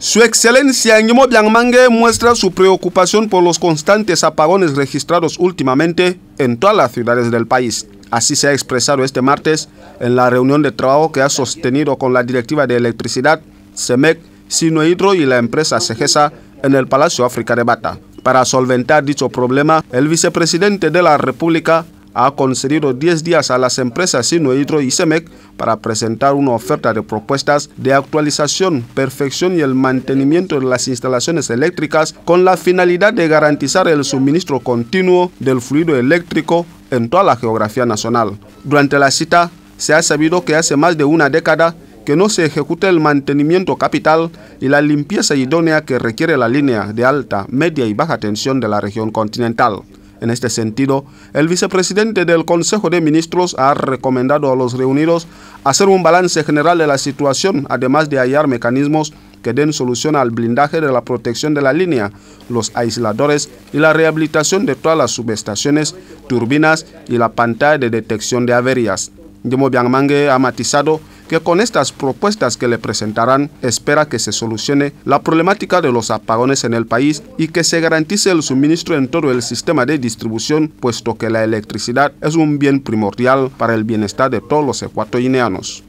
Su excelencia Ñemo mangue muestra su preocupación por los constantes apagones registrados últimamente en todas las ciudades del país. Así se ha expresado este martes en la reunión de trabajo que ha sostenido con la Directiva de Electricidad, CEMEC, Hidro y la empresa CEGESA en el Palacio África de Bata. Para solventar dicho problema, el vicepresidente de la República ha concedido 10 días a las empresas hidro y CEMEC para presentar una oferta de propuestas de actualización, perfección y el mantenimiento de las instalaciones eléctricas con la finalidad de garantizar el suministro continuo del fluido eléctrico en toda la geografía nacional. Durante la cita, se ha sabido que hace más de una década que no se ejecuta el mantenimiento capital y la limpieza idónea que requiere la línea de alta, media y baja tensión de la región continental. En este sentido, el vicepresidente del Consejo de Ministros ha recomendado a los reunidos hacer un balance general de la situación, además de hallar mecanismos que den solución al blindaje de la protección de la línea, los aisladores y la rehabilitación de todas las subestaciones, turbinas y la pantalla de detección de averías que con estas propuestas que le presentarán espera que se solucione la problemática de los apagones en el país y que se garantice el suministro en todo el sistema de distribución, puesto que la electricidad es un bien primordial para el bienestar de todos los ecuatorianos.